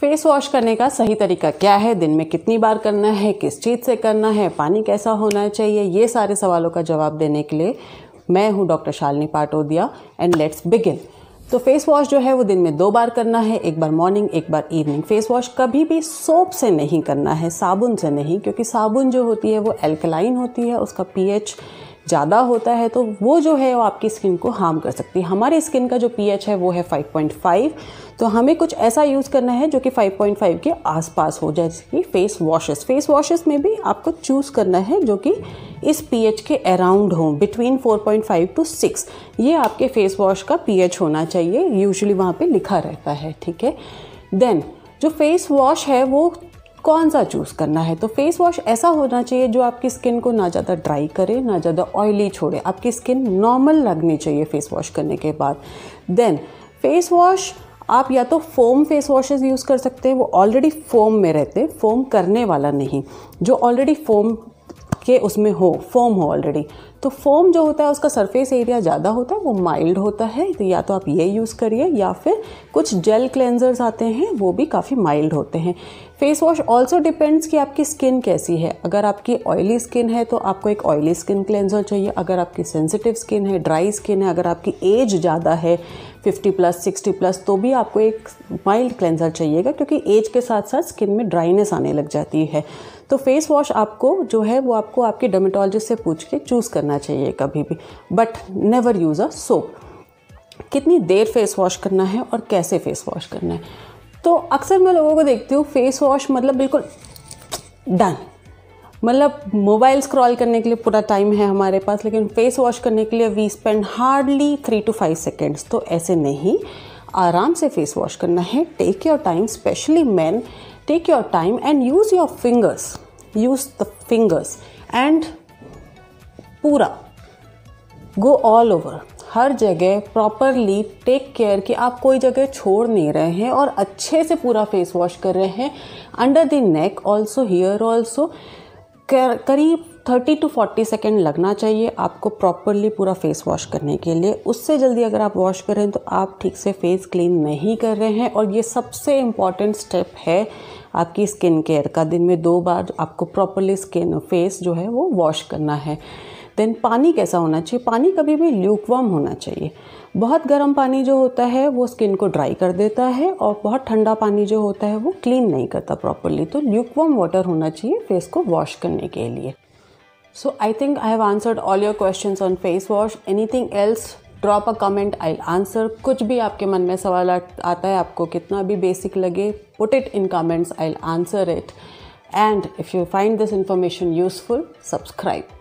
face wash करने का सही तरीका क्या है दिन में कितनी बार करना है किस चीज़ से करना है पानी कैसा होना चाहिए ये सारे सवालों का जवाब देने के लिए मैं हूँ doctor Shalini Patodia and let's begin तो फेस वॉश जो है वो दिन में दो बार करना है एक बार मॉर्निंग एक बार इवनिंग फेस वॉश कभी भी सोप से नहीं करना है साबुन से नहीं क्योंकि साबुन जो होती है वो एल्कलाइन होती है उसका पीएच ज़्यादा होता है तो वो जो है वो आपकी स्किन को हार्म कर सकती है हमारे स्किन का जो पीएच है वो है 5.5 तो हमें कुछ ऐसा यूज़ करना है जो कि 5.5 के आसपास हो जैसे कि फेस वॉशेस फेस वॉशेस में भी आपको चूज़ करना है जो कि इस पीएच के अराउंड हों बिटवीन 4.5 टू 6 ये आपके फेस वॉश का पी होना चाहिए यूजली वहाँ पर लिखा रहता है ठीक है देन जो फेस वॉश है वो कौन सा चूज़ करना है तो फेस वॉश ऐसा होना चाहिए जो आपकी स्किन को ना ज़्यादा ड्राई करे ना ज़्यादा ऑयली छोड़े आपकी स्किन नॉर्मल लगनी चाहिए फेस वॉश करने के बाद देन फेस वॉश आप या तो फोम फेस वॉशेज़ यूज़ कर सकते हैं वो ऑलरेडी फोम में रहते हैं फोम करने वाला नहीं जो ऑलरेडी फोम आपके उसमें हो फोम हो ऑलरेडी तो फोम जो होता है उसका सरफेस एरिया ज़्यादा होता है वो माइल्ड होता है तो या तो आप ये यूज़ करिए या फिर कुछ जेल क्लेंजर्स आते हैं वो भी काफ़ी माइल्ड होते हैं फेस वॉश ऑल्सो डिपेंड्स कि आपकी स्किन कैसी है अगर आपकी ऑयली स्किन है तो आपको एक ऑयली स्किन क्लेंजर चाहिए अगर आपकी सेंसिटिव स्किन है ड्राई स्किन है अगर आपकी एज ज़्यादा है 50 प्लस 60 प्लस तो भी आपको एक माइल्ड क्लेंजर चाहिएगा क्योंकि एज के साथ साथ स्किन में ड्राइनेस आने लग जाती है तो फेस वॉश आपको जो है वो आपको आपके डर्मेटोलॉजिस्ट से पूछ के चूज़ करना चाहिए कभी भी but never use a soap कितनी देर फेस वॉश करना है और कैसे फेस वॉश करना है तो अक्सर मैं लोगों को देखती हूँ फेस वॉश मतलब बिल्कुल डन मतलब मोबाइल स्क्रॉल करने के लिए पूरा टाइम है हमारे पास लेकिन फेस वॉश करने के लिए we spend hardly three two five seconds तो ऐसे नहीं आराम से फेस वॉश करना है take your time specially man take your time and use your fingers use the fingers and पूरा गो ऑल ओवर हर जगह प्रॉपरली टेक केयर कि आप कोई जगह छोड़ नहीं रहे हैं और अच्छे से पूरा फेस वॉश कर रहे हैं under the neck also hair also करीब 30 टू 40 सेकेंड लगना चाहिए आपको प्रॉपरली पूरा फेस वॉश करने के लिए उससे जल्दी अगर आप वॉश करें तो आप ठीक से फेस क्लीन नहीं कर रहे हैं और ये सबसे इम्पॉर्टेंट स्टेप है आपकी स्किन केयर का दिन में दो बार आपको प्रॉपरली स्किन फेस जो है वो वॉश करना है देन पानी कैसा होना चाहिए पानी कभी भी ल्यूकवाम होना चाहिए बहुत गर्म पानी जो होता है वो स्किन को ड्राई कर देता है और बहुत ठंडा पानी जो होता है वो क्लीन नहीं करता प्रॉपरली तो ल्यूकवाम वाटर होना चाहिए फेस को वॉश करने के लिए I think I have answered all your question on face wash anything else drop a comment I answer कुछ भी आपके मन में सवाल आता है आपको कितना भी बेसिक लगे put it in comments I answer it and if you find this information useful subscribe